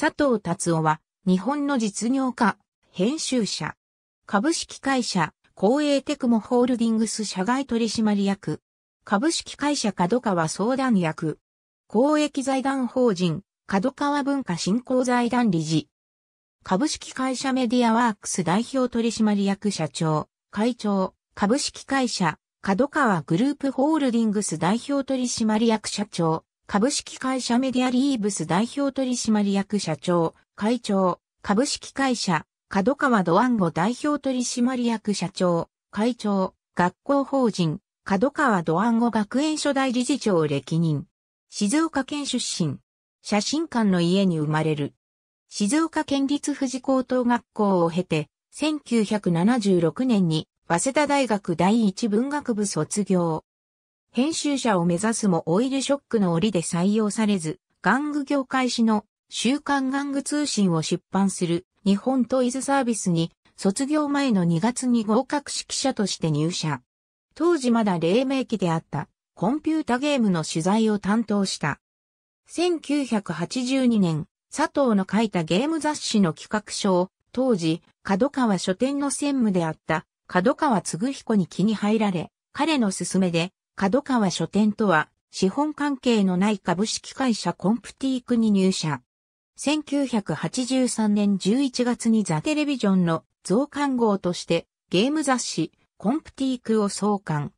佐藤達夫は、日本の実業家、編集者、株式会社、公営テクモホールディングス社外取締役、株式会社角川相談役、公益財団法人、角川文化振興財団理事、株式会社メディアワークス代表取締役社長、会長、株式会社、角川グループホールディングス代表取締役社長、株式会社メディアリーブス代表取締役社長、会長、株式会社、角川ドワンゴ代表取締役社長、会長、学校法人、角川ドワンゴ学園初代理事長歴任。静岡県出身。写真館の家に生まれる。静岡県立富士高等学校を経て、1976年に、早稲田大学第一文学部卒業。編集者を目指すもオイルショックの折で採用されず、玩具業界始の週刊玩具通信を出版する日本トイズサービスに卒業前の2月に合格指揮者として入社。当時まだ黎明期であったコンピュータゲームの取材を担当した。1982年、佐藤の書いたゲーム雑誌の企画書を当時、角川書店の専務であった角川嗣彦に気に入られ、彼の勧めで角川書店とは、資本関係のない株式会社コンプティークに入社。1983年11月にザ・テレビジョンの増刊号としてゲーム雑誌コンプティークを創刊。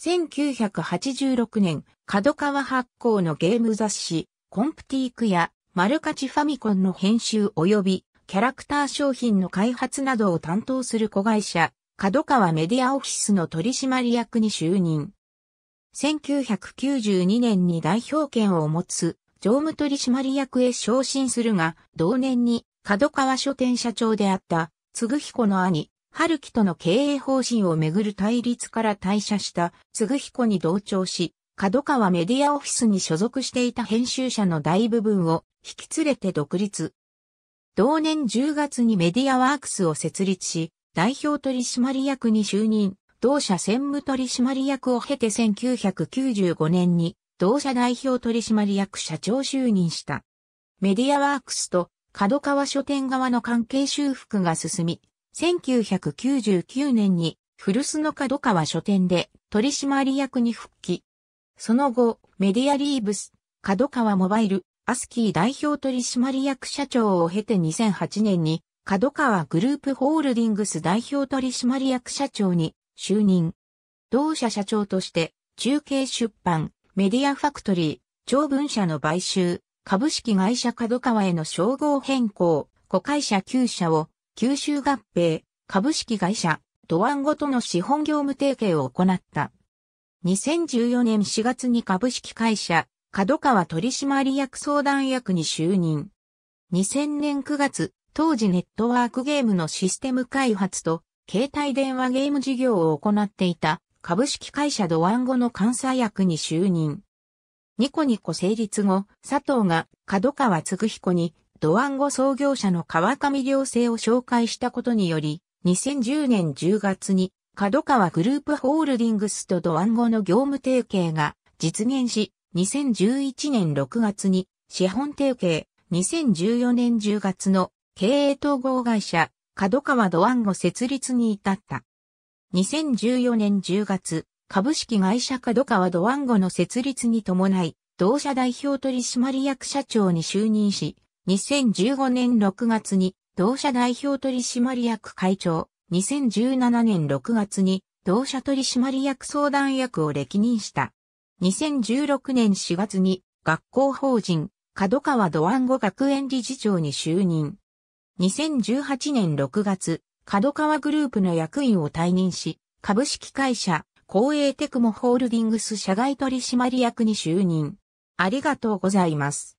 1986年、角川発行のゲーム雑誌コンプティークやマルカチファミコンの編集及びキャラクター商品の開発などを担当する子会社、角川メディアオフィスの取締役に就任。1992年に代表権を持つ常務取締役へ昇進するが、同年に角川書店社長であった嗣彦の兄、春樹との経営方針をめぐる対立から退社した嗣彦に同調し、角川メディアオフィスに所属していた編集者の大部分を引き連れて独立。同年10月にメディアワークスを設立し、代表取締役に就任。同社専務取締役を経て1995年に同社代表取締役社長就任した。メディアワークスと角川書店側の関係修復が進み、1999年に古巣の角川書店で取締役に復帰。その後、メディアリーブス、角川モバイル、アスキー代表取締役社長を経て2008年に角川グループホールディングス代表取締役社長に就任。同社社長として、中継出版、メディアファクトリー、長文社の買収、株式会社角川への称号変更、子会社9社を、吸収合併、株式会社、ドワンごとの資本業務提携を行った。2014年4月に株式会社、角川取締役相談役に就任。2000年9月、当時ネットワークゲームのシステム開発と携帯電話ゲーム事業を行っていた株式会社ドワンゴの監査役に就任。ニコニコ成立後、佐藤が角川嗣彦にドワンゴ創業者の川上良生を紹介したことにより、2010年10月に角川グループホールディングスとドワンゴの業務提携が実現し、2011年6月に資本提携、2014年10月の経営統合会社角川ドワンゴ設立に至った。2014年10月、株式会社角川ドワンゴの設立に伴い、同社代表取締役社長に就任し、2015年6月に同社代表取締役会長、2017年6月に同社取締役相談役を歴任した。2016年4月に学校法人、角川ドワンゴ学園理事長に就任。2018年6月、角川グループの役員を退任し、株式会社、公営テクモホールディングス社外取締役に就任。ありがとうございます。